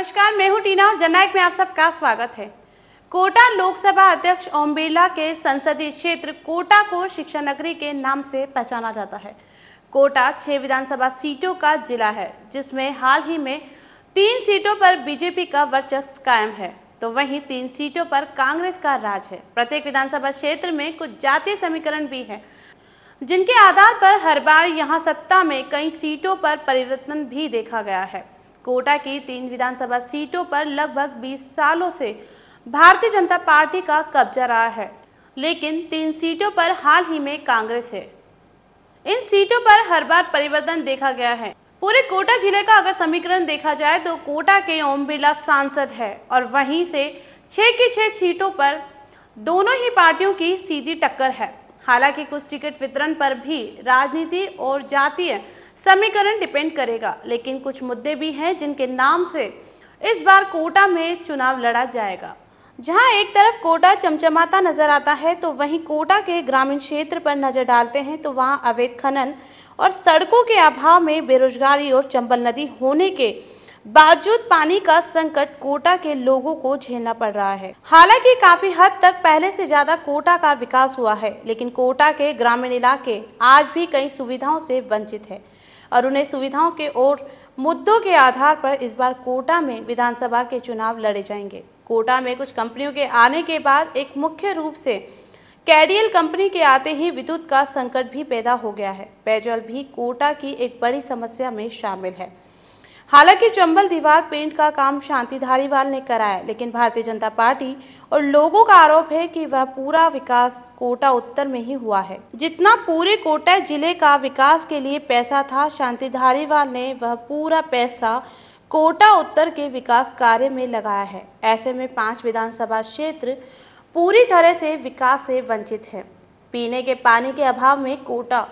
नमस्कार मैं हूं टीना और जननायक में आप सबका स्वागत है कोटा लोकसभा अध्यक्ष ओम बिरला के संसदीय क्षेत्र कोटा को शिक्षा नगरी के नाम से पहचाना जाता है कोटा छह विधानसभा सीटों का जिला है जिसमें हाल ही में तीन सीटों पर बीजेपी का वर्चस्व कायम है तो वहीं तीन सीटों पर कांग्रेस का राज है प्रत्येक विधानसभा क्षेत्र में कुछ जातीय समीकरण भी है जिनके आधार पर हर बार यहाँ सत्ता में कई सीटों पर परिवर्तन भी देखा गया है कोटा की तीन विधानसभा सीटों पर लगभग 20 सालों से भारतीय जनता पार्टी का कब्जा रहा है लेकिन तीन सीटों पर हाल ही में कांग्रेस है इन सीटों पर हर बार परिवर्तन देखा गया है पूरे कोटा जिले का अगर समीकरण देखा जाए तो कोटा के ओम बिरला सांसद है और वहीं से छह की छह सीटों पर दोनों ही पार्टियों की सीधी टक्कर है हालांकि कुछ टिकट वितरण पर भी राजनीति और जातीय समीकरण डिपेंड करेगा लेकिन कुछ मुद्दे भी हैं जिनके नाम से इस बार कोटा में चुनाव लड़ा जाएगा जहां एक तरफ कोटा चमचमाता नजर आता है तो वहीं कोटा के ग्रामीण क्षेत्र पर नजर डालते हैं तो वहां अवैध खनन और सड़कों के अभाव में बेरोजगारी और चंबल नदी होने के बावजूद पानी का संकट कोटा के लोगों को झेलना पड़ रहा है हालांकि काफी हद तक पहले से ज्यादा कोटा का विकास हुआ है लेकिन कोटा के ग्रामीण इलाके आज भी कई सुविधाओं से वंचित है और उन्हें सुविधाओं के और मुद्दों के आधार पर इस बार कोटा में विधानसभा के चुनाव लड़े जाएंगे कोटा में कुछ कंपनियों के आने के बाद एक मुख्य रूप से कैडियल कंपनी के आते ही विद्युत का संकट भी पैदा हो गया है पेयजल भी कोटा की एक बड़ी समस्या में शामिल है हालांकि चंबल दीवार पेंट का काम शांति धारीवाल ने कराया लेकिन भारतीय जनता पार्टी और लोगों का आरोप है कि वह पूरा विकास कोटा उत्तर में ही हुआ है जितना पूरे कोटा जिले का विकास के लिए पैसा था शांति धारीवाल ने वह पूरा पैसा कोटा उत्तर के विकास कार्य में लगाया है ऐसे में पांच विधानसभा क्षेत्र पूरी तरह से विकास से वंचित है पीने के पानी के अभाव में कोटा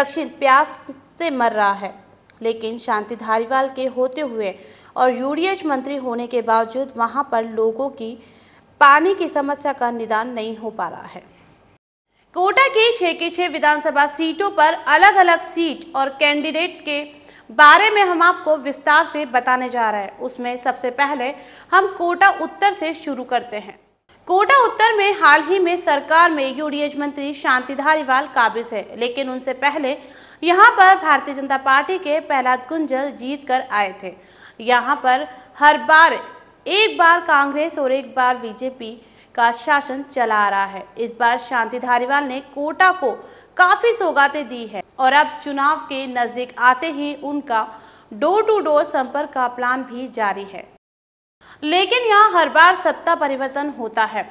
दक्षिण प्यास से मर रहा है लेकिन शांति धारीवाल के होते हुए और यूडीएच मंत्री होने के बावजूद वहां पर लोगों की पानी की समस्या का निदान नहीं हो पा रहा है कोटा की छः के छह विधानसभा सीटों पर अलग अलग सीट और कैंडिडेट के बारे में हम आपको विस्तार से बताने जा रहे हैं उसमें सबसे पहले हम कोटा उत्तर से शुरू करते हैं कोटा उत्तर में हाल ही में सरकार में यूडीएच मंत्री शांति धारीवाल काबिज है लेकिन उनसे पहले यहाँ पर भारतीय जनता पार्टी के प्रहलाद गुंजल जीत कर आए थे यहाँ पर हर बार एक बार कांग्रेस और एक बार बीजेपी का शासन चला आ रहा है इस बार शांति धारीवाल ने कोटा को काफी सौगातें दी है और अब चुनाव के नजदीक आते ही उनका डोर टू डोर संपर्क का प्लान भी जारी है लेकिन यहाँ हर बार सत्ता परिवर्तन होता है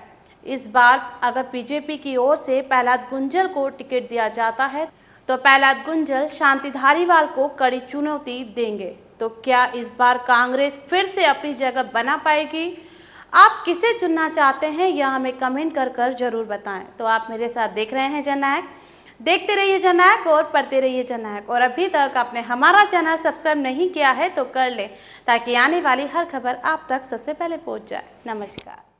इस बार अगर बीजेपी की ओर से पहला गुंजल को टिकट दिया जाता है तो पहलाद गुंजल शांति धारीवाल को कड़ी चुनौती देंगे तो क्या इस बार कांग्रेस फिर से अपनी जगह बना पाएगी आप किसे चुनना चाहते हैं यह हमें कमेंट कर कर जरूर बताएं तो आप मेरे साथ देख रहे हैं जनायक देखते रहिए जनायक और पढ़ते रहिए जनायक और अभी तक आपने हमारा चैनल सब्सक्राइब नहीं किया है तो कर लें ताकि आने वाली हर खबर आप तक सबसे पहले पहुंच जाए नमस्कार